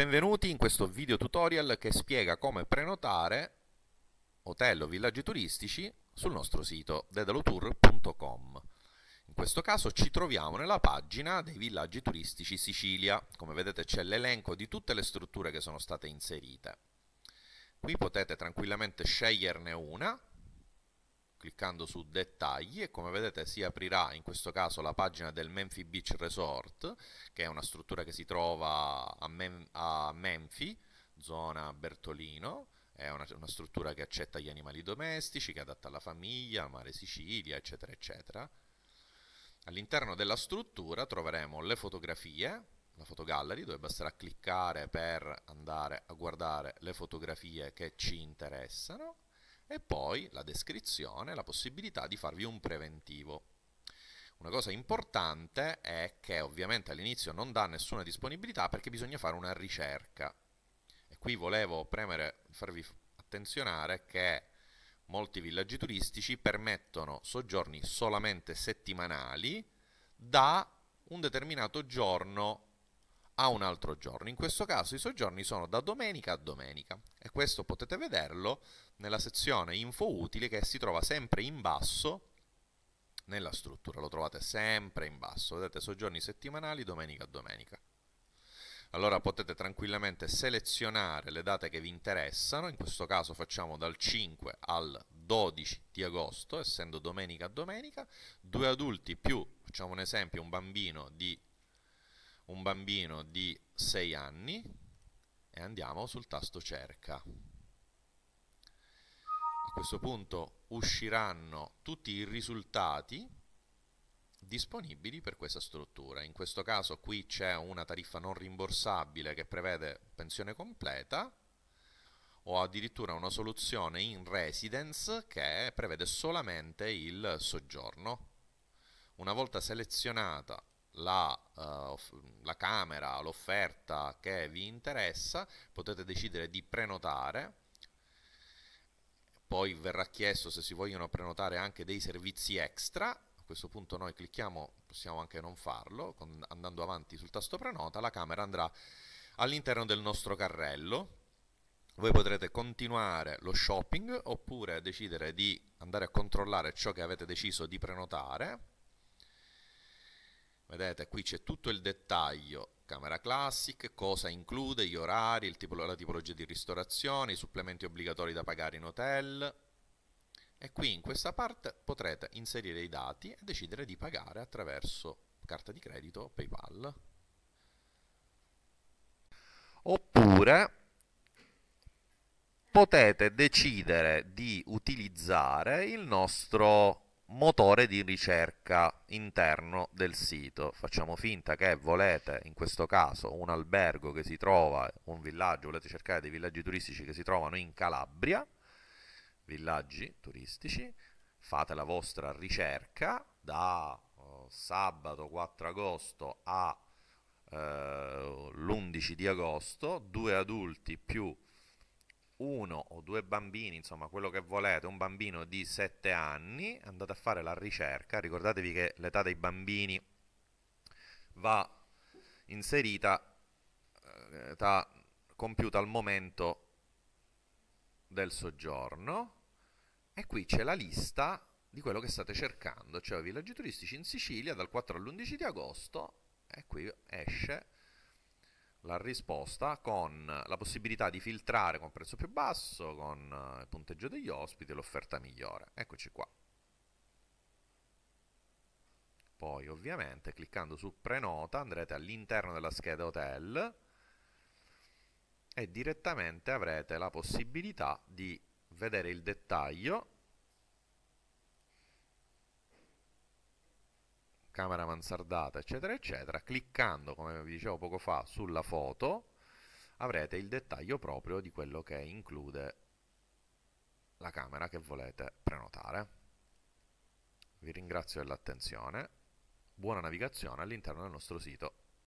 Benvenuti in questo video tutorial che spiega come prenotare hotel o villaggi turistici sul nostro sito dedalotour.com. In questo caso ci troviamo nella pagina dei villaggi turistici Sicilia. Come vedete c'è l'elenco di tutte le strutture che sono state inserite. Qui potete tranquillamente sceglierne una cliccando su dettagli e come vedete si aprirà in questo caso la pagina del Memphis Beach Resort che è una struttura che si trova a, Mem a Memphis, zona Bertolino, è una, una, struttura che accetta gli animali domestici, che è adatta alla famiglia, al mare Sicilia, eccetera, eccetera. All'interno della struttura troveremo le fotografie, la fotogallery, dove basterà cliccare per andare a guardare le fotografie che ci interessano e poi la descrizione, la possibilità di farvi un preventivo. Una cosa importante è che ovviamente all'inizio non dà nessuna disponibilità perché bisogna fare una ricerca. E qui volevo premere, farvi attenzionare che molti villaggi turistici permettono soggiorni solamente settimanali da un determinato giorno a un altro giorno. In questo caso i soggiorni sono da domenica a domenica e questo potete vederlo nella sezione info utile che si trova sempre in basso nella struttura, lo trovate sempre in basso, vedete soggiorni settimanali domenica a domenica. Allora potete tranquillamente selezionare le date che vi interessano, in questo caso facciamo dal 5 al 12 di agosto, essendo domenica a domenica, due adulti più, facciamo un esempio, un bambino di, un bambino di 6 anni e andiamo sul tasto cerca a questo punto usciranno tutti i risultati disponibili per questa struttura. In questo caso qui c'è una tariffa non rimborsabile che prevede pensione completa o addirittura una soluzione in residence che prevede solamente il soggiorno. Una volta selezionata la, uh, la camera, l'offerta che vi interessa, potete decidere di prenotare poi verrà chiesto se si vogliono prenotare anche dei servizi extra, a questo punto noi clicchiamo, possiamo anche non farlo, con, andando avanti sul tasto prenota, la camera andrà all'interno del nostro carrello, voi potrete continuare lo shopping oppure decidere di andare a controllare ciò che avete deciso di prenotare. Vedete, qui c'è tutto il dettaglio camera classic, cosa include, gli orari, tipo, la tipologia di ristorazione, i supplementi obbligatori da pagare in hotel. E qui in questa parte potrete inserire i dati e decidere di pagare attraverso carta di credito o PayPal. Oppure potete decidere di utilizzare il nostro motore di ricerca interno del sito. Facciamo finta che volete, in questo caso, un albergo che si trova, un villaggio, volete cercare dei villaggi turistici che si trovano in Calabria, villaggi turistici, fate la vostra ricerca da oh, sabato 4 agosto a eh, l'11 di agosto, due adulti più uno o due bambini, insomma quello che volete, un bambino di 7 anni, andate a fare la ricerca, ricordatevi che l'età dei bambini va inserita, eh, età compiuta al momento del soggiorno, e qui c'è la lista di quello che state cercando, cioè villaggi turistici in Sicilia dal 4 all'11 di agosto, e qui esce la risposta con la possibilità di filtrare con prezzo più basso, con eh, il punteggio degli ospiti e l'offerta migliore. Eccoci qua. Poi ovviamente cliccando su prenota andrete all'interno della scheda hotel e direttamente avrete la possibilità di vedere il dettaglio camera mansardata, eccetera, eccetera, cliccando, come vi dicevo poco fa, sulla foto, avrete il dettaglio proprio di quello che include la camera che volete prenotare. Vi ringrazio dell'attenzione, buona navigazione all'interno del nostro sito